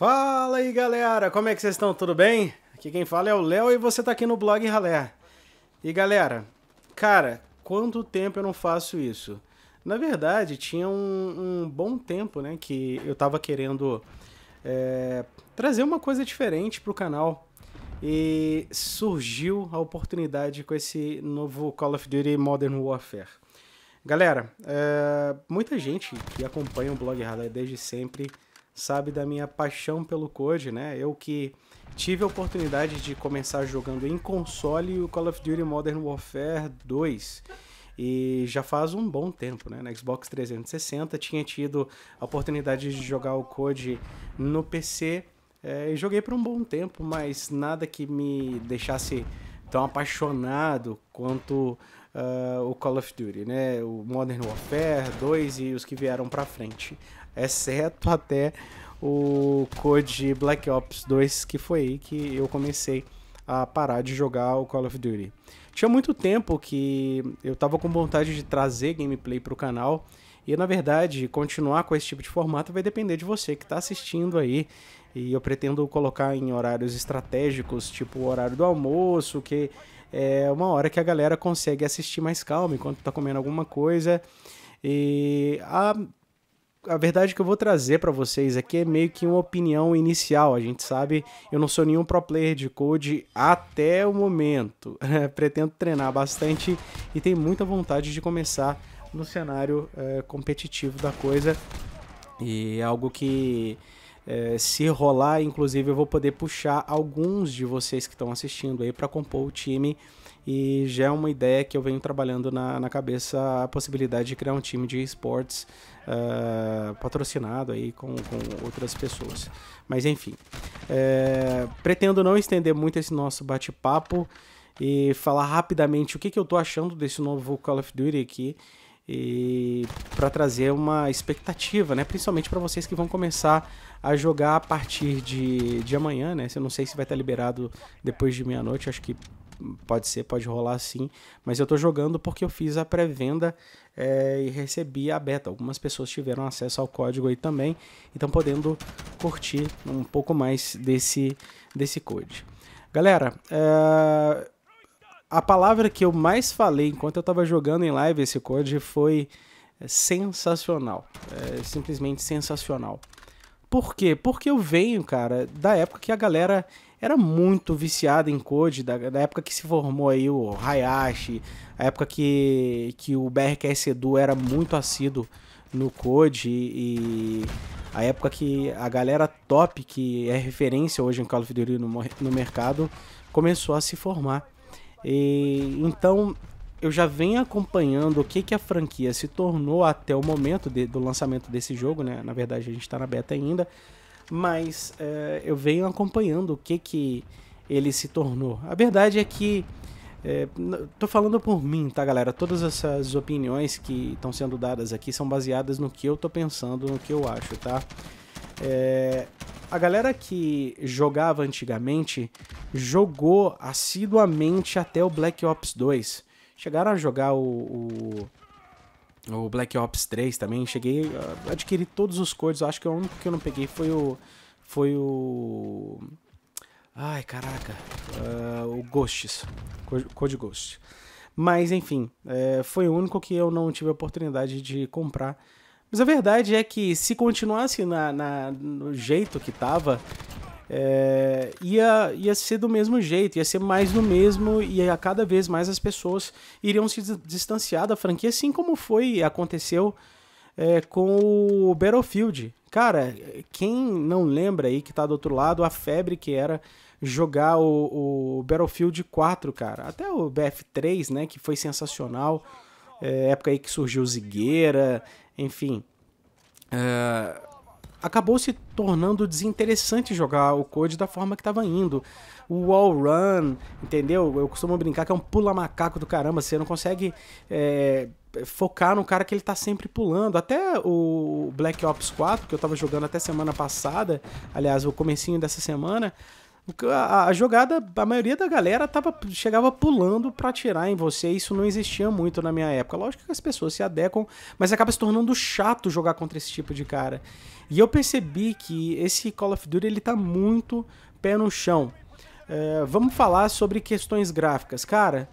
Fala aí galera, como é que vocês estão? Tudo bem? Aqui quem fala é o Léo e você tá aqui no blog Ralé. E galera, cara, quanto tempo eu não faço isso? Na verdade, tinha um, um bom tempo, né, que eu tava querendo é, trazer uma coisa diferente pro canal. E surgiu a oportunidade com esse novo Call of Duty Modern Warfare. Galera, é, muita gente que acompanha o blog Ralé desde sempre sabe da minha paixão pelo COD, né? Eu que tive a oportunidade de começar jogando em console o Call of Duty Modern Warfare 2. E já faz um bom tempo, né? Na Xbox 360 tinha tido a oportunidade de jogar o COD no PC. É, joguei por um bom tempo, mas nada que me deixasse tão apaixonado quanto uh, o Call of Duty, né? O Modern Warfare 2 e os que vieram para frente exceto até o Code Black Ops 2, que foi aí que eu comecei a parar de jogar o Call of Duty. Tinha muito tempo que eu tava com vontade de trazer gameplay pro canal, e na verdade, continuar com esse tipo de formato vai depender de você que está assistindo aí. E eu pretendo colocar em horários estratégicos, tipo o horário do almoço, que é uma hora que a galera consegue assistir mais calma enquanto está comendo alguma coisa. E a a verdade que eu vou trazer para vocês aqui é meio que uma opinião inicial. A gente sabe, eu não sou nenhum pro player de code até o momento. Né, pretendo treinar bastante e tenho muita vontade de começar no cenário é, competitivo da coisa. E é algo que é, se rolar, inclusive, eu vou poder puxar alguns de vocês que estão assistindo aí para compor o time. E já é uma ideia que eu venho trabalhando na, na cabeça a possibilidade de criar um time de esportes ah, patrocinado aí com, com, outras pessoas. Mas enfim, é, pretendo não estender muito esse nosso bate-papo e falar rapidamente o que, que eu tô achando desse novo Call of Duty aqui e para trazer uma expectativa, né? Principalmente para vocês que vão começar a jogar a partir de, de amanhã, né? Eu não sei se vai estar liberado depois de meia-noite, acho que pode ser, pode rolar sim, mas eu estou jogando porque eu fiz a pré-venda é, e recebi a beta. Algumas pessoas tiveram acesso ao código aí também, então podendo curtir um pouco mais desse, desse code. Galera, é, a palavra que eu mais falei enquanto eu estava jogando em live esse code foi sensacional, é, simplesmente sensacional. Por quê? Porque eu venho, cara, da época que a galera era muito viciada em code, da, da, época que se formou aí o Hayashi, a época que, que o BRQS Edu era muito assíduo no code e a época que a galera top, que é referência hoje em Call of Duty no, no mercado, começou a se formar. E, então eu já venho acompanhando o que, que a franquia se tornou até o momento de, do lançamento desse jogo, né? Na verdade, a gente está na beta ainda mas é, eu venho acompanhando o que, que ele se tornou. A verdade é que. É, tô falando por mim, tá, galera? Todas essas opiniões que estão sendo dadas aqui são baseadas no que eu tô pensando, no que eu acho, tá? É, a galera que jogava antigamente jogou assiduamente até o Black Ops 2. Chegaram a jogar o, o o Black Ops 3 também. Cheguei a adquirir todos os codes. Acho que o único que eu não peguei foi o. Foi o. Ai, caraca. Uh, o Ghosts. Code Ghost. Mas, enfim, é, foi o único que eu não tive a oportunidade de comprar. Mas a verdade é que se continuasse na, na no jeito que tava, é, ia, ia ser do mesmo jeito, ia ser mais do mesmo, e a cada vez mais as pessoas iriam se distanciar da franquia, assim como foi, aconteceu é, com o Battlefield. Cara, quem não lembra aí que tá do outro lado, a febre que era jogar o, o Battlefield 4, cara. Até o BF3, né, que foi sensacional. É, época aí que surgiu Zigueira, enfim. É, acabou se tornando desinteressante jogar o Code da forma que estava indo. O all run, entendeu? Eu costumo brincar que é um pula-macaco do caramba, você não consegue é, focar no cara que ele tá sempre pulando. Até o Black Ops 4, que eu tava jogando até semana passada, aliás, o comecinho dessa semana, a, a, jogada, a maioria da galera tava, chegava pulando para atirar em você, isso não existia muito na minha época. Lógico que as pessoas se adequam, mas acaba se tornando chato jogar contra esse tipo de cara. E eu percebi que esse Call of Duty ele tá muito pé no chão. É, vamos falar sobre questões gráficas. Cara,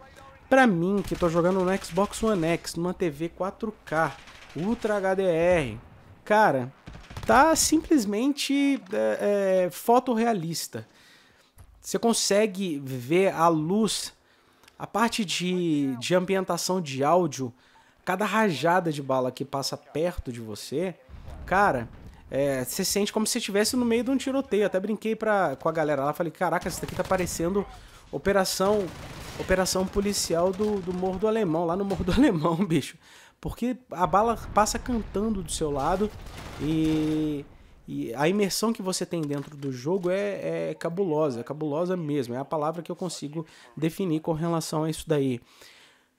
pra mim, que tô jogando no Xbox One X, numa TV 4K, Ultra HDR, cara, tá simplesmente é, é, fotorrealista. Você consegue ver a luz, a parte de, de ambientação de áudio, cada rajada de bala que passa perto de você, cara, é, você sente como se estivesse no meio de um tiroteio. Até brinquei pra, com a galera lá, falei, caraca, isso daqui tá parecendo operação operação policial do, do Morro do Alemão, lá no Morro do Alemão, bicho. Porque a bala passa cantando do seu lado e e a imersão que você tem dentro do jogo é, é cabulosa, é cabulosa mesmo. É a palavra que eu consigo definir com relação a isso daí.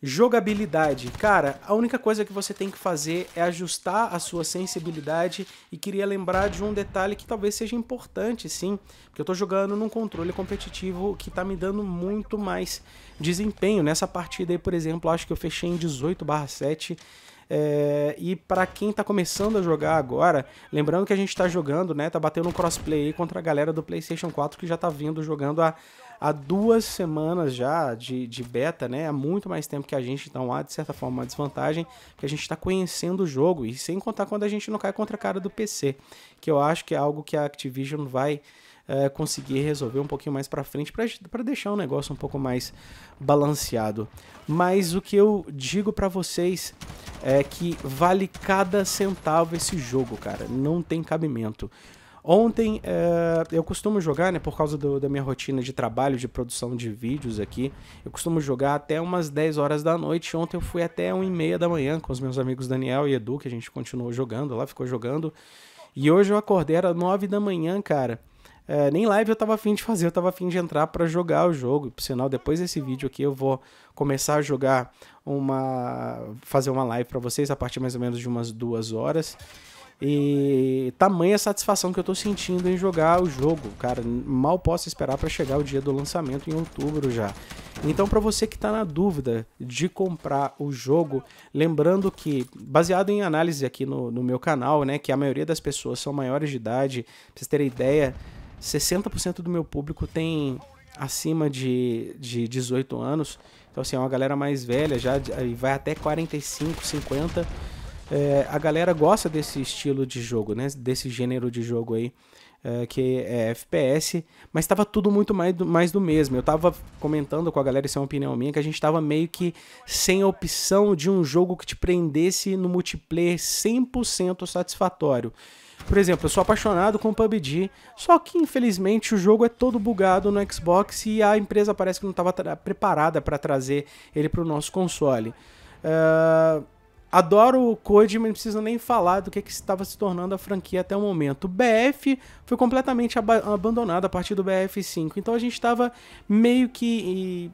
Jogabilidade. Cara, a única coisa que você tem que fazer é ajustar a sua sensibilidade e queria lembrar de um detalhe que talvez seja importante, sim, porque eu estou jogando num controle competitivo que está me dando muito mais desempenho. Nessa partida aí, por exemplo, acho que eu fechei em 18/7 é, e para quem tá começando a jogar agora, lembrando que a gente tá jogando, né? Tá batendo um crossplay aí contra a galera do PlayStation 4 que já tá vindo jogando há, há duas semanas já de, de beta, né? Há muito mais tempo que a gente, então há de certa forma uma desvantagem que a gente tá conhecendo o jogo e sem contar quando a gente não cai contra a cara do PC, que eu acho que é algo que a Activision vai é, conseguir resolver um pouquinho mais para frente, para deixar o negócio um pouco mais balanceado. Mas o que eu digo para vocês é que vale cada centavo esse jogo, cara. Não tem cabimento. Ontem é, eu costumo jogar, né, por causa do, da minha rotina de trabalho, de produção de vídeos aqui, eu costumo jogar até umas 10 horas da noite. Ontem eu fui até 1 e meia da manhã com os meus amigos Daniel e Edu, que a gente continuou jogando lá, ficou jogando. E hoje eu acordei, era 9 da manhã, cara. É, nem live eu tava afim de fazer, eu tava afim de entrar para jogar o jogo. Por sinal, depois desse vídeo aqui eu vou começar a jogar uma. fazer uma live para vocês a partir mais ou menos de umas duas horas. E tamanha satisfação que eu tô sentindo em jogar o jogo, cara. Mal posso esperar para chegar o dia do lançamento em outubro já. Então, para você que está na dúvida de comprar o jogo, lembrando que, baseado em análise aqui no, no meu canal, né, que a maioria das pessoas são maiores de idade, pra vocês terem ideia, 60% do meu público tem acima de, de 18 anos. Então, assim, é uma galera mais velha já, e vai até 45, 50. É, a galera gosta desse estilo de jogo, né? Desse gênero de jogo aí, é, que é FPS. Mas estava tudo muito mais do, mais do mesmo. Eu estava comentando com a galera, isso é uma opinião minha, que a gente estava meio que sem opção de um jogo que te prendesse no multiplayer 100% satisfatório. Por exemplo, eu sou apaixonado com PUBG, só que infelizmente o jogo é todo bugado no Xbox e a empresa parece que não estava preparada para trazer ele para o nosso console. Uh, Adoro o Code, mas não preciso nem falar do que, que estava se tornando a franquia até o momento. O BF foi completamente ab abandonado a partir do BF5, então a gente estava meio que.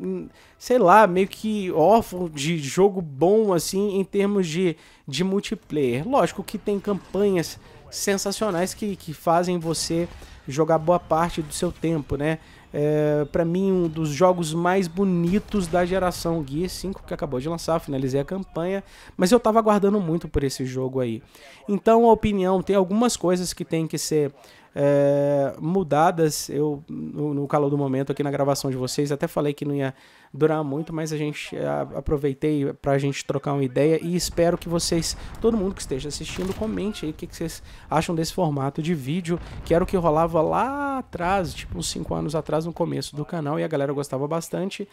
Hum, sei lá, meio que órfão de jogo bom, assim, em termos de, de multiplayer. Lógico que tem campanhas sensacionais que, que fazem você jogar boa parte do seu tempo, né? É, para mim, um dos jogos mais bonitos da geração Gear 5 que acabou de lançar, finalizei a campanha, mas eu tava aguardando muito por esse jogo aí. Então, a opinião, tem algumas coisas que tem que ser é, mudadas. Eu, no, no, calor do momento, aqui na gravação de vocês, até falei que não ia durar muito, mas a gente é, a, aproveitei para a gente trocar uma ideia e espero que vocês, todo mundo que esteja assistindo, comente aí o que, que, vocês acham desse formato de vídeo, que era o que rolava lá atrás, tipo uns 5 anos atrás, no começo do canal, e a galera gostava bastante.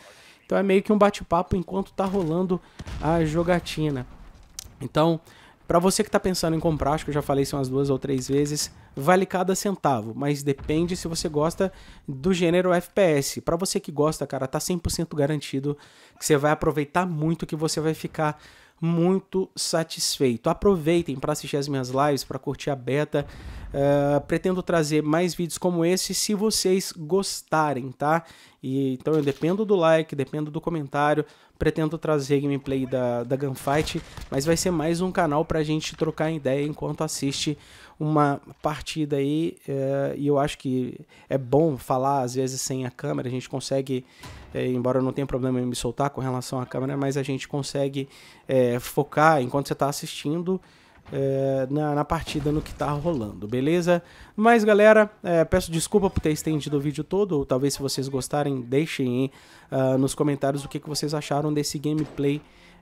Então é meio que um bate-papo enquanto tá rolando a jogatina. Então, para você que está pensando em comprar, acho que eu já falei isso umas duas ou três vezes, vale cada centavo, mas depende se você gosta do gênero FPS. Para você que gosta, cara, tá 100% garantido que você vai aproveitar muito, que você vai ficar muito satisfeito. Aproveitem para assistir as minhas lives, para curtir a beta. Ah, pretendo trazer mais vídeos como esse se vocês gostarem, tá? E, então eu dependo do like, dependo do comentário, pretendo trazer gameplay da, da Gunfight, mas vai ser mais um canal pra gente trocar ideia enquanto assiste uma partida aí, eh, e eu acho que é bom falar às vezes sem a câmera, a gente consegue, é, embora eu não tenha problema em me soltar com relação à câmera, mas a gente consegue é, focar enquanto você está assistindo, é, na, na, partida, no que tá rolando, beleza? Mas galera, é, peço desculpa por ter estendido o vídeo todo, ou talvez se vocês gostarem, deixem aí, uh, nos comentários o que, que vocês acharam desse gameplay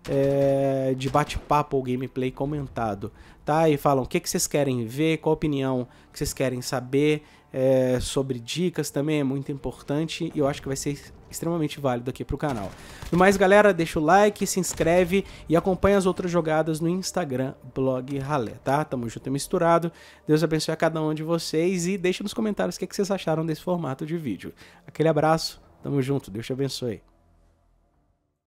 é, de bate-papo ou gameplay comentado, tá? E falam o que, que vocês querem ver, qual opinião que vocês querem saber, é, sobre dicas também é muito importante e eu acho que vai ser extremamente válido aqui pro canal. No mais, galera, deixa o like, se inscreve e acompanha as outras jogadas no Instagram, blog Ralé, tá? Tamo junto e misturado. Deus abençoe a cada um de vocês e deixa nos comentários o que, que vocês acharam desse formato de vídeo. Aquele abraço, tamo junto, Deus te abençoe.